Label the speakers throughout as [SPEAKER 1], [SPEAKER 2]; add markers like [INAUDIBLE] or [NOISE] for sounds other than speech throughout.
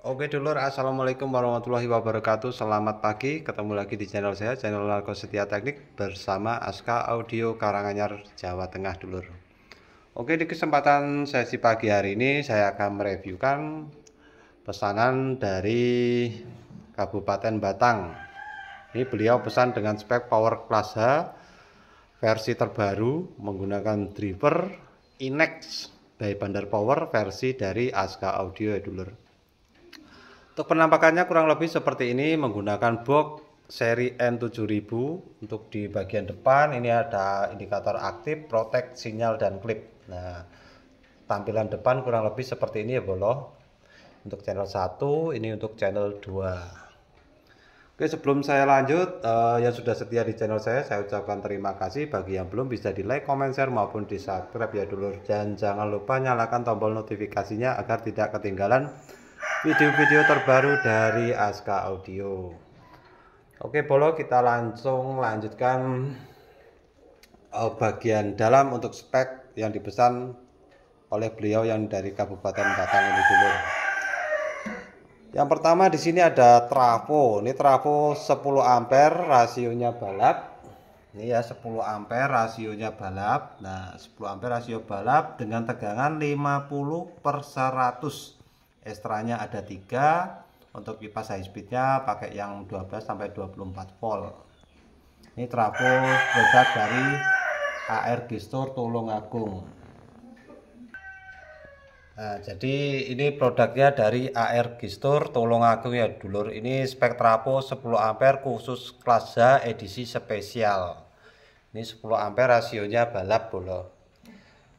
[SPEAKER 1] Oke dulur, Assalamualaikum warahmatullahi wabarakatuh Selamat pagi, ketemu lagi di channel saya Channel Narko Setia Teknik Bersama Aska Audio Karanganyar, Jawa Tengah dulur Oke, di kesempatan sesi pagi hari ini Saya akan mereviewkan Pesanan dari Kabupaten Batang Ini beliau pesan dengan spek Power Class H Versi terbaru Menggunakan driver Inex By Bandar Power versi dari Aska Audio ya dulur untuk penampakannya kurang lebih seperti ini menggunakan box seri N7000 untuk di bagian depan ini ada indikator aktif, protect, sinyal dan klip. Nah, tampilan depan kurang lebih seperti ini ya bolo. Untuk channel 1, ini untuk channel 2. Oke, sebelum saya lanjut, uh, yang sudah setia di channel saya, saya ucapkan terima kasih. Bagi yang belum bisa di like, comment, share, maupun di subscribe ya dulur. Dan jangan lupa nyalakan tombol notifikasinya agar tidak ketinggalan video-video terbaru dari Aska Audio. Oke, Bolo kita langsung lanjutkan eh, bagian dalam untuk spek yang dipesan oleh beliau yang dari Kabupaten Batang ini dulu. Yang pertama di sini ada trafo. Ini trafo 10 ampere rasionya balap. Ini ya 10 ampere rasionya balap. Nah, 10 ampere rasio balap dengan tegangan 50 per 100 Estranya ada tiga. Untuk kipas high speednya pakai yang 12 sampai 24 volt. Ini trafo produk dari AR Tolong Tulungagung. Nah, jadi ini produknya dari AR Tolong Agung ya dulur. Ini spek trafo 10 ampere khusus kelas H edisi spesial. Ini 10 ampere rasionya balap dulu.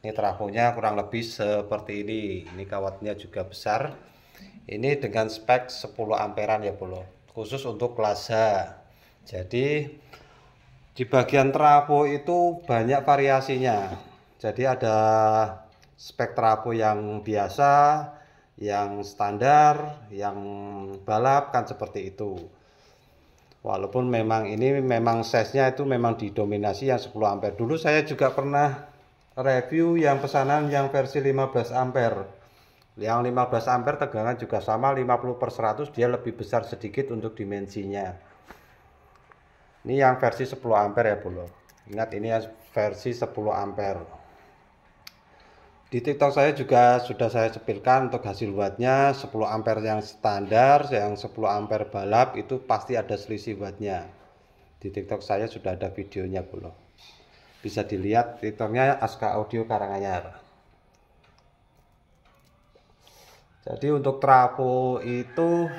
[SPEAKER 1] Ini trafonya kurang lebih seperti ini. Ini kawatnya juga besar. Ini dengan spek 10 amperan ya, bolo Khusus untuk kelas Jadi di bagian trafo itu banyak variasinya. Jadi ada spek trafo yang biasa, yang standar, yang balap kan seperti itu. Walaupun memang ini memang size-nya itu memang didominasi yang 10 ampere. Dulu saya juga pernah review yang pesanan yang versi 15 ampere yang 15 ampere tegangan juga sama 50 per 100 dia lebih besar sedikit untuk dimensinya ini yang versi 10 ampere ya bolo ingat ini ya versi 10 ampere di tiktok saya juga sudah saya sepilkan untuk hasil wattnya 10 ampere yang standar yang 10 ampere balap itu pasti ada selisih wattnya di tiktok saya sudah ada videonya bolo bisa dilihat fiturnya Aska Audio Karanganyar jadi untuk trafo itu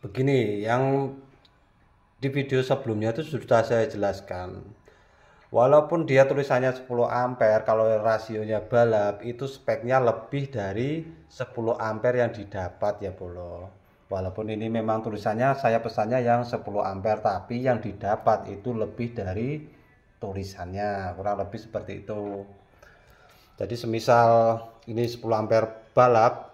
[SPEAKER 1] begini yang di video sebelumnya itu sudah saya jelaskan walaupun dia tulisannya 10 ampere kalau rasionya balap itu speknya lebih dari 10 ampere yang didapat ya Bolo. walaupun ini memang tulisannya saya pesannya yang 10 ampere tapi yang didapat itu lebih dari tulisannya kurang lebih seperti itu jadi semisal ini 10 ampere balap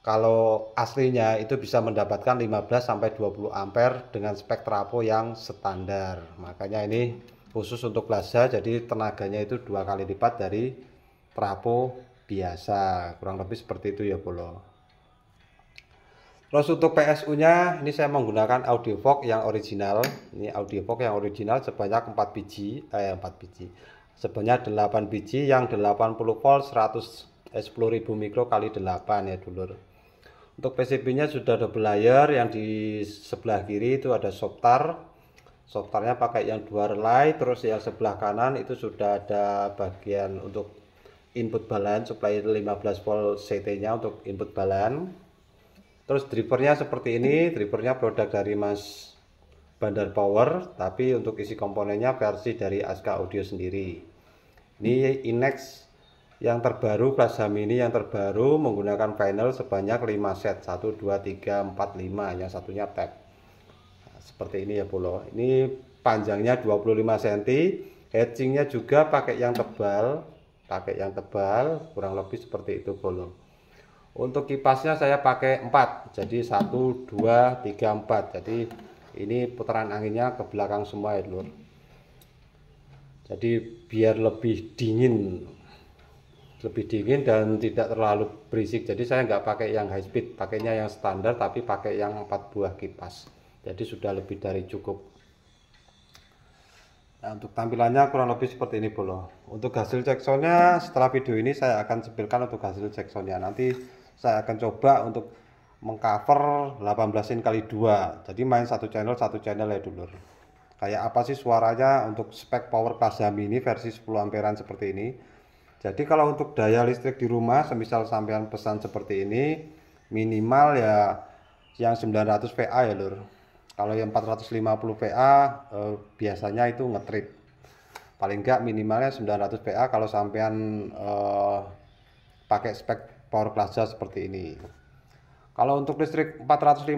[SPEAKER 1] kalau aslinya itu bisa mendapatkan 15 sampai 20 ampere dengan spek trafo yang standar makanya ini khusus untuk laza jadi tenaganya itu dua kali lipat dari trafo biasa kurang lebih seperti itu ya Bolo. Terus untuk PSU-nya ini saya menggunakan AudioVox yang original. Ini AudioVox yang original sebanyak 4 biji, eh 4 biji. Sebanyak 8 biji yang 80 volt 100 eh, 10.000 mikro kali 8 ya dulur. Untuk PCB-nya sudah double layer yang di sebelah kiri itu ada softar. Softarnya pakai yang dua relay, terus yang sebelah kanan itu sudah ada bagian untuk input balan supply 15 volt CT-nya untuk input balan terus drivernya seperti ini drivernya produk dari Mas Bandar Power tapi untuk isi komponennya versi dari Aska Audio sendiri ini Inex yang terbaru plasma mini yang terbaru menggunakan panel sebanyak 5 set 1 2 3 4 5 yang satunya tab nah, seperti ini ya Polo. ini panjangnya 25 cm hatchingnya juga pakai yang tebal pakai yang tebal kurang lebih seperti itu Polo. Untuk kipasnya saya pakai 4. Jadi 1 2 3 4. Jadi ini putaran anginnya ke belakang semua ya, Lur. Jadi biar lebih dingin. Lebih dingin dan tidak terlalu berisik. Jadi saya nggak pakai yang high speed, pakainya yang standar tapi pakai yang 4 buah kipas. Jadi sudah lebih dari cukup. Nah, untuk tampilannya kurang lebih seperti ini bolo. Untuk hasil ceksonya setelah video ini saya akan sebelkan untuk hasil ceksonya nanti saya akan coba untuk mengcover 18 in kali dua, jadi main satu channel satu channel ya dulu. kayak apa sih suaranya untuk spek power plasma mini versi 10 amperean seperti ini jadi kalau untuk daya listrik di rumah semisal sampean pesan seperti ini minimal ya yang 900 VA ya lur kalau yang 450 VA eh, biasanya itu ngetrip paling enggak minimalnya 900 VA kalau sampean eh, pakai spek power class jar seperti ini kalau untuk listrik 450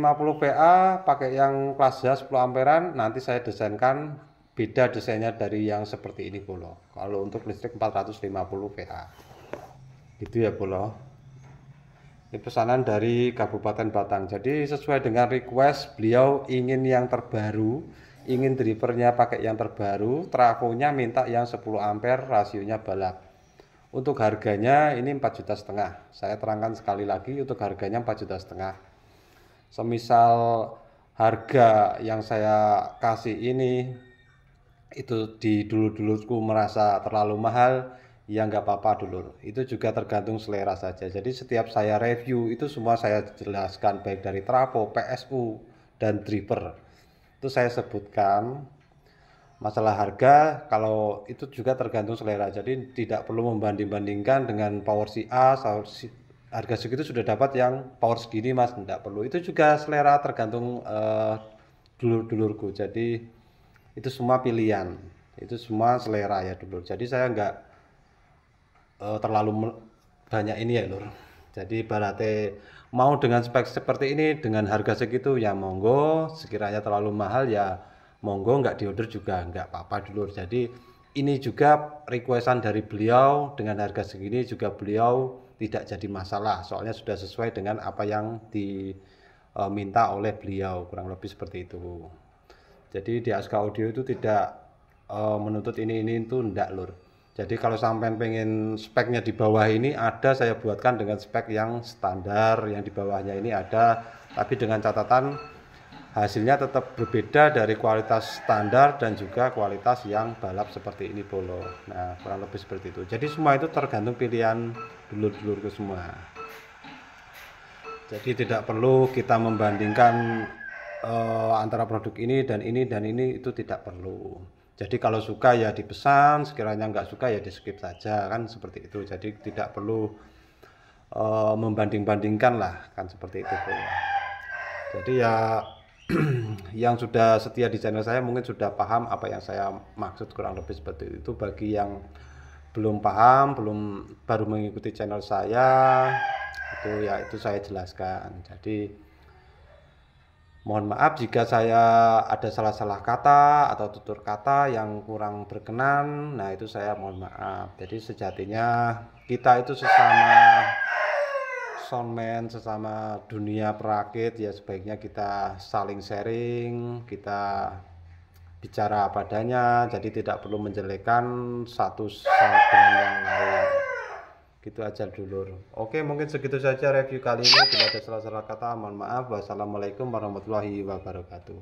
[SPEAKER 1] VA pakai yang kelas 10 amperan nanti saya desainkan beda desainnya dari yang seperti ini Bolo kalau untuk listrik 450 VA itu ya Bolo ini pesanan dari Kabupaten Batang jadi sesuai dengan request beliau ingin yang terbaru ingin drivernya pakai yang terbaru trafonya minta yang 10 ampere rasionya balap untuk harganya ini 4 juta setengah. Saya terangkan sekali lagi untuk harganya 4 juta setengah. Semisal harga yang saya kasih ini itu di dulu-duluku merasa terlalu mahal, ya nggak apa-apa dulu. Itu juga tergantung selera saja. Jadi setiap saya review itu semua saya jelaskan baik dari trapo, PSU, dan driver Itu saya sebutkan masalah harga kalau itu juga tergantung selera jadi tidak perlu membanding-bandingkan dengan power si A harga segitu sudah dapat yang power segini mas tidak perlu itu juga selera tergantung uh, eh, dulur-dulurku jadi itu semua pilihan itu semua selera ya dulur jadi saya enggak uh, eh, terlalu banyak ini ya lur jadi berarti mau dengan spek seperti ini dengan harga segitu ya monggo sekiranya terlalu mahal ya monggo nggak diorder juga nggak apa-apa dulu jadi ini juga requestan dari beliau dengan harga segini juga beliau tidak jadi masalah soalnya sudah sesuai dengan apa yang diminta e, oleh beliau kurang lebih seperti itu jadi di Aska Audio itu tidak e, menuntut ini ini itu ndak lur jadi kalau sampai pengen speknya di bawah ini ada saya buatkan dengan spek yang standar yang di bawahnya ini ada tapi dengan catatan hasilnya tetap berbeda dari kualitas standar dan juga kualitas yang balap seperti ini polo. Nah, kurang lebih seperti itu. Jadi semua itu tergantung pilihan dulur dulur ke semua. Jadi tidak perlu kita membandingkan uh, antara produk ini dan ini dan ini itu tidak perlu. Jadi kalau suka ya dipesan, sekiranya nggak suka ya di skip saja kan seperti itu. Jadi tidak perlu uh, membanding-bandingkan lah kan seperti itu. Polo Jadi ya [CLEARS THROAT] yang sudah setia di channel saya mungkin sudah paham apa yang saya maksud kurang lebih seperti itu bagi yang belum paham belum baru mengikuti channel saya itu ya itu saya jelaskan jadi mohon maaf jika saya ada salah-salah kata atau tutur kata yang kurang berkenan nah itu saya mohon maaf jadi sejatinya kita itu sesama soundman sesama dunia perakit ya sebaiknya kita saling sharing kita bicara apa adanya jadi tidak perlu menjelekan satu dengan yang lain gitu aja dulu oke mungkin segitu saja review kali ini bila ada salah-salah kata mohon maaf wassalamualaikum warahmatullahi wabarakatuh